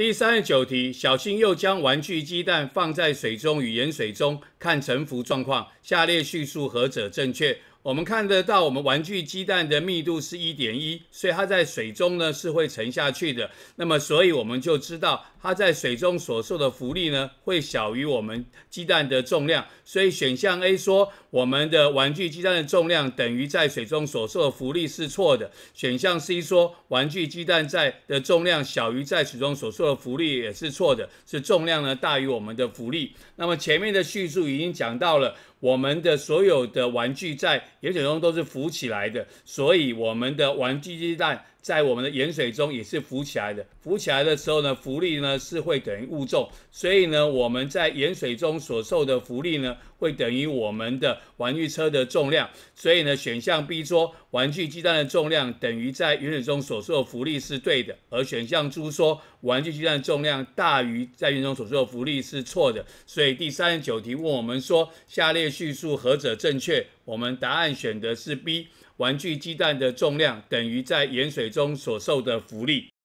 第三十九题，小新又将玩具鸡蛋放在水中与盐水中，看沉浮状况。下列叙述何者正确？我们看得到，我们玩具鸡蛋的密度是一点一，所以它在水中呢是会沉下去的。那么，所以我们就知道，它在水中所受的浮力呢，会小于我们鸡蛋的重量。所以选项 A 说，我们的玩具鸡蛋的重量等于在水中所受的浮力是错的。选项 C 说，玩具鸡蛋在的重量小于在水中所受的浮力也是错的，是重量呢大于我们的浮力。那么前面的叙述已经讲到了。我们的所有的玩具在游戏中都是浮起来的，所以我们的玩具鸡蛋。在我们的盐水中也是浮起来的。浮起来的时候呢，浮力呢是会等于物重，所以呢我们在盐水中所受的浮力呢会等于我们的玩具车的重量。所以呢选项 B 说玩具鸡蛋的重量等于在盐水中所受的浮力是对的，而选项猪说玩具鸡蛋重量大于在盐中所受的浮力是错的。所以第三十九题问我们说下列叙述何者正确？我们答案选的是 B，玩具鸡蛋的重量等于在盐水中所受的浮力。